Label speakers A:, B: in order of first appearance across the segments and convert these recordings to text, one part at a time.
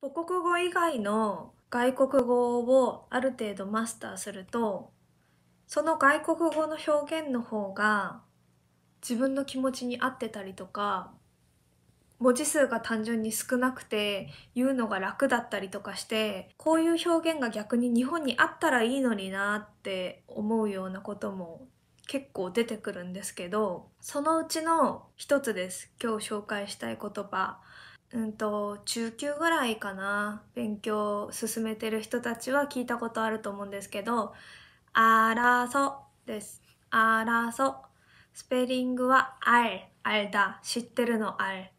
A: 母国語以外の外国語をある程度マスターするとその外国語の表現の方が自分の気持ちに合ってたりとか文字数が単純に少なくて言うのが楽だったりとかしてこういう表現が逆に日本にあったらいいのになって思うようなことも結構出てくるんですけどそのうちの一つです今日紹介したい言葉うんと中級ぐらいかな勉強を進めてる人たちは聞いたことあると思うんですけど「あらそ」です「あらそ」スペリングは「ある」「あるだ」知ってるの「ある」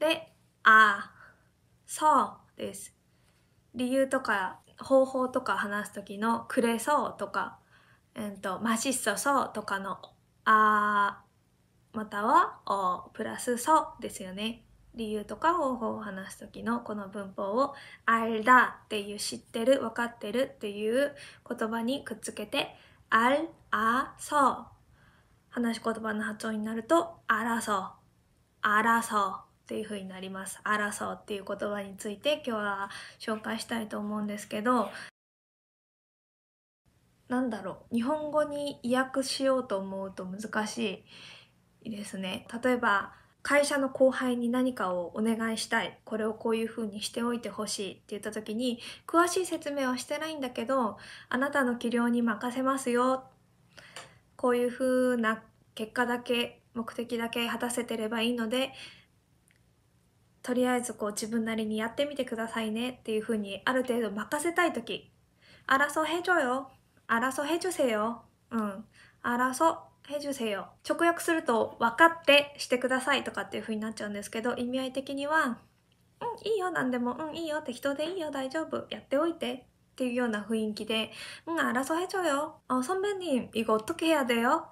A: で「あ」「そう」です理由とか方法とか話す時の「くれそう」とか「うんと、ましっそそう」とかの「あ」または「お」プラス「そう」ですよね。理由とか方法を話す時のこの文法を「あるだ」っていう知ってる分かってるっていう言葉にくっつけて「あるあそう」話し言葉の発音になると「そう」「そう」っていう風になります「そう」っていう言葉について今日は紹介したいと思うんですけどなんだろう日本語に意訳しようと思うと難しいですね。例えば会社の後輩に何かをお願いしたいこれをこういうふうにしておいてほしいって言った時に詳しい説明はしてないんだけどあなたの器量に任せますよこういうふうな結果だけ目的だけ果たせてればいいのでとりあえずこう自分なりにやってみてくださいねっていうふうにある程度任せたい時争へちょよ争へちょせようん争ヘジュセ直訳すると分かってしてくださいとかっていう風になっちゃうんですけど意味合い的にはうんいいよ何でもうんいいよ適当でいいよ大丈夫やっておいてっていうような雰囲気で「うん、알아서해줘요어선배님이거어떻게해야돼요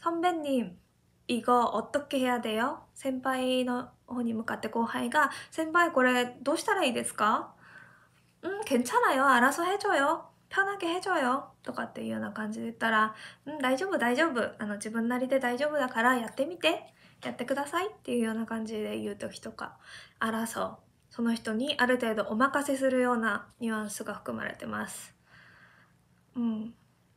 A: 선배님이거어떻게해야돼요先輩の方に向かって後輩が「先輩これどうしたらいいですか?」「うん、괜찮아요알아서해줘よ。편하게해줘요とかっていうような感じで言ったら、うん、大丈夫、大丈夫。あの、自分なりで大丈夫だからやってみて。やってくださいっていうような感じで言う時とか、争う。その人にある程度お任せするようなニュアンスが含まれてます。うん。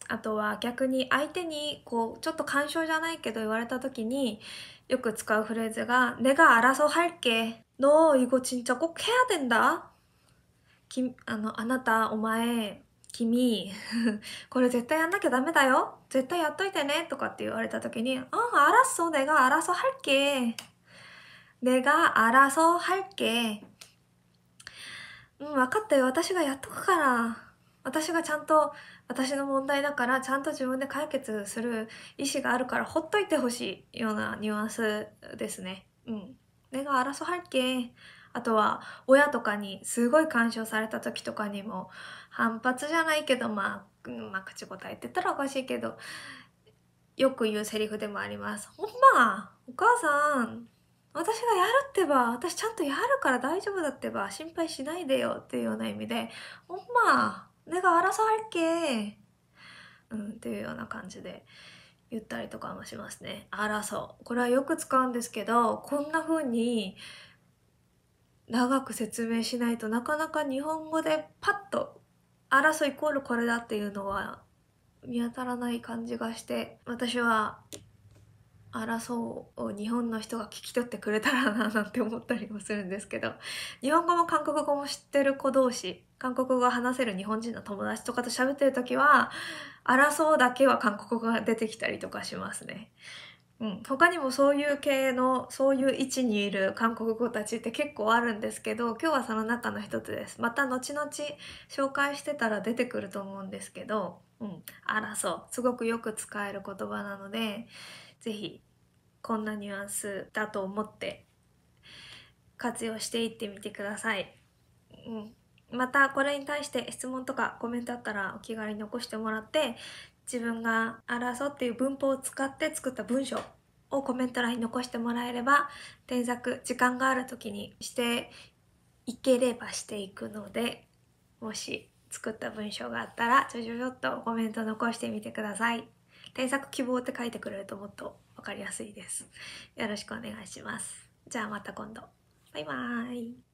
A: あとは逆に相手にこうちょっと干渉じゃないけど言われた時によく使うフレーズが「내가争う서할게너이거진짜꼭해야된다」あの「あなたお前君、これ絶対やんなきゃダメだよ。絶対やっといてね。とかって言われた時に、うん、そう、내가알はっけ 게。 내가알아はっけ？うん、分かったよ。私がやっとくから。私がちゃんと、私の問題だから、ちゃんと自分で解決する意思があるから、ほっといてほしいようなニュアンスですね。うん。あらそう、はっけ。あとは親とかにすごい干渉された時とかにも反発じゃないけど、まあ、まあ口答えって言ったらおかしいけどよく言うセリフでもあります。ほんまお母さん私がやるってば私ちゃんとやるから大丈夫だってば心配しないでよっていうような意味でほんま내が争わるっけうん、っていうような感じで言ったりとかもしますね。争う。これはよく使うんですけど、こんな風に長く説明しないとなかなか日本語でパッと争いイコールこれだっていうのは見当たらない感じがして私は争うを日本の人が聞き取ってくれたらななんて思ったりもするんですけど日本語も韓国語も知ってる子同士韓国語が話せる日本人の友達とかと喋ってる時は争うだけは韓国語が出てきたりとかしますね。うん、他にもそういう系のそういう位置にいる韓国語たちって結構あるんですけど今日はその中の一つですまた後々紹介してたら出てくると思うんですけど、うん、あらそうすごくよく使える言葉なので是非こんなニュアンスだと思って活用していってみてください。うんまたこれに対して質問とかコメントあったらお気軽に残してもらって自分が争っていう文法を使って作った文章をコメント欄に残してもらえれば添削時間がある時にしていければしていくのでもし作った文章があったらちょちょちょっとコメント残してみてください添削希望って書いてくれるともっと分かりやすいですよろしくお願いしますじゃあまた今度バイバーイ